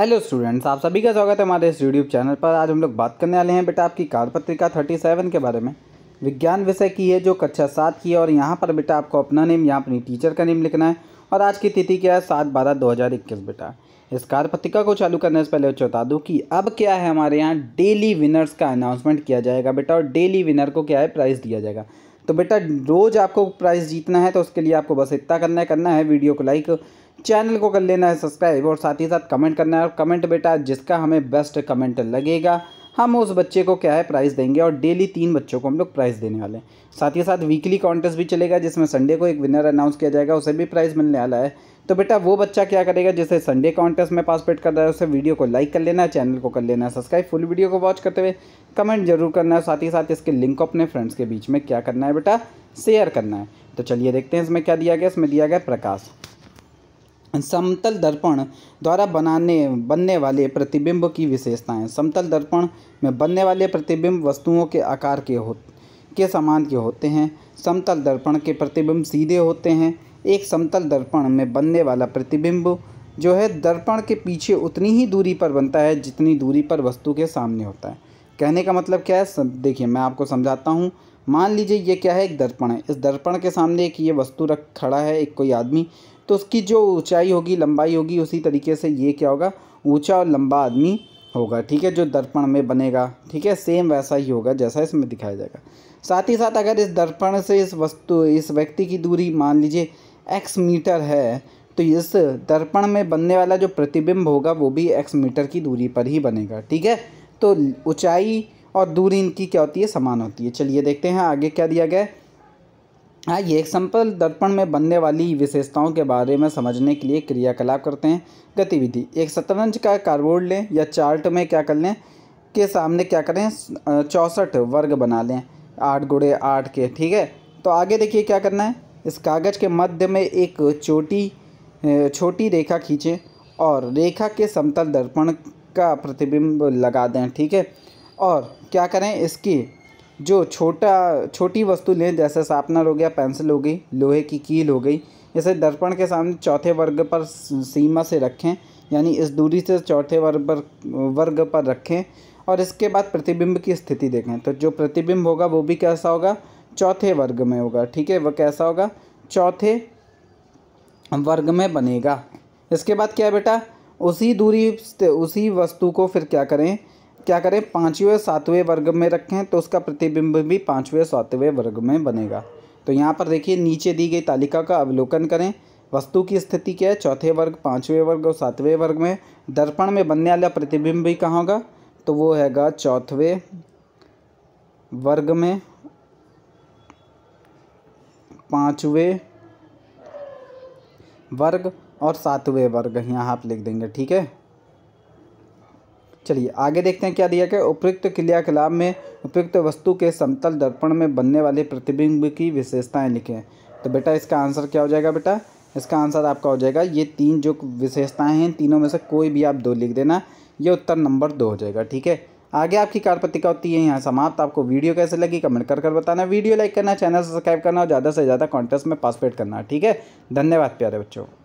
hello students आप सभी का स्वागत है हमारे इस यूट्यूब चैनल पर आज हम लोग बात करने वाले हैं बेटा आपकी कार पत्रिका थर्टी सेवन के बारे में विज्ञान विषय की है जो कक्षा सात की है और यहाँ पर बेटा आपको अपना नेम यहाँ अपनी टीचर का नेम लिखना है और आज की तिथि क्या है सात बारह दो हज़ार इक्कीस बेटा इस कार पत्रिका को चालू करने से पहले चौता दूँ कि अब क्या है हमारे यहाँ डेली विनर्स का अनाउंसमेंट किया जाएगा बेटा और डेली विनर को क्या है प्राइज़ दिया जाएगा तो बेटा रोज़ आपको प्राइज़ जीतना है तो उसके लिए आपको बस इतना करना है करना है वीडियो को लाइक चैनल को कर लेना है सब्सक्राइब और साथ ही साथ कमेंट करना है और कमेंट बेटा जिसका हमें बेस्ट कमेंट लगेगा हम उस बच्चे को क्या है प्राइज़ देंगे और डेली तीन बच्चों को हम लोग प्राइज़ देने वाले हैं साथ ही साथ वीकली कॉन्टेस्ट भी चलेगा जिसमें संडे को एक विनर अनाउंस किया जाएगा उसे भी प्राइज़ मिलने वाला है तो बेटा वो बच्चा क्या करेगा जिसे संडे कॉन्टेस्ट में पार्टिसिपेट कर रहा है उसे वीडियो को लाइक कर लेना है चैनल को कर लेना है सब्सक्राइब फुल वीडियो को वॉच करते हुए कमेंट जरूर करना है साथ ही साथ इसके लिंक को अपने फ्रेंड्स के बीच में क्या करना है बेटा शेयर करना है तो चलिए देखते हैं इसमें क्या दिया गया इसमें दिया गया प्रकाश समतल दर्पण द्वारा बनाने बनने वाले प्रतिबिंब की विशेषताएं समतल दर्पण में बनने वाले प्रतिबिंब वस्तुओं के आकार के हो के समान के होते हैं समतल दर्पण के प्रतिबिंब सीधे होते हैं एक समतल दर्पण में बनने वाला प्रतिबिंब जो है दर्पण के पीछे उतनी ही दूरी पर बनता है जितनी दूरी पर वस्तु के सामने होता है कहने का मतलब क्या है देखिए मैं आपको समझाता हूँ मान लीजिए ये क्या है एक दर्पण है इस दर्पण के सामने एक ये वस्तु रख खड़ा है एक कोई आदमी तो उसकी जो ऊंचाई होगी लंबाई होगी उसी तरीके से ये क्या होगा ऊंचा और लंबा आदमी होगा ठीक है जो दर्पण में बनेगा ठीक है सेम वैसा ही होगा जैसा इसमें दिखाया जाएगा साथ ही साथ अगर इस दर्पण से इस वस्तु इस व्यक्ति की दूरी मान लीजिए एक्स मीटर है तो इस दर्पण में बनने वाला जो प्रतिबिंब होगा वो भी एक्स मीटर की दूरी पर ही बनेगा ठीक है तो ऊंचाई और दूरी इनकी क्या होती है समान होती है चलिए देखते हैं आगे क्या दिया गया है आइए एक सम्पल दर्पण में बनने वाली विशेषताओं के बारे में समझने के लिए क्रियाकलाप करते हैं गतिविधि एक शतरंज का कार्डबोर्ड लें या चार्ट में क्या कर लें के सामने क्या करें चौंसठ वर्ग बना लें आठ गुड़े आठ के ठीक है तो आगे देखिए क्या करना है इस कागज़ के मध्य में एक छोटी छोटी रेखा खींचें और रेखा के समतल दर्पण का प्रतिबिंब लगा दें ठीक है और क्या करें इसकी जो छोटा छोटी वस्तु लें जैसे सापनर हो गया पेंसिल हो गई लोहे की कील हो गई इसे दर्पण के सामने चौथे वर्ग पर सीमा से रखें यानी इस दूरी से चौथे वर्ग पर वर्ग पर रखें और इसके बाद प्रतिबिंब की स्थिति देखें तो जो प्रतिबिंब होगा वो भी कैसा होगा चौथे वर्ग में होगा ठीक है वह कैसा होगा चौथे वर्ग में बनेगा इसके बाद क्या बेटा उसी दूरी उसी वस्तु को फिर क्या करें क्या करें पाँचवें सातवें वर्ग में रखें तो उसका प्रतिबिंब भी पाँचवें सातवें वर्ग में बनेगा तो यहाँ पर देखिए नीचे दी गई तालिका का अवलोकन करें वस्तु की स्थिति क्या है चौथे वर्ग पाँचवें वर्ग और सातवें वर्ग में दर्पण में बनने वाला प्रतिबिंब भी कहाँ होगा तो वो हैगा चौथवें वर्ग में पाँचवें वर्ग और सातवें वर्ग यहाँ आप लिख देंगे ठीक है चलिए आगे देखते हैं क्या दिया गया उपयुक्त क्रियाकलाप में उपयुक्त वस्तु के समतल दर्पण में बनने वाले प्रतिबिंब की विशेषताएं लिखें तो बेटा इसका आंसर क्या हो जाएगा बेटा इसका आंसर आपका हो जाएगा ये तीन जो विशेषताएं हैं तीनों में से कोई भी आप दो लिख देना ये उत्तर नंबर दो हो जाएगा ठीक है आगे आपकी कार्यपत्रिका होती है यहाँ समाप्त आपको वीडियो कैसे लगी कमेंट कर कर बताना वीडियो लाइक करना चैनल सब्सक्राइब करना और ज़्यादा से ज़्यादा कॉन्टेस्ट में पार्टिसिपेट करना ठीक है धन्यवाद प्यारे बच्चों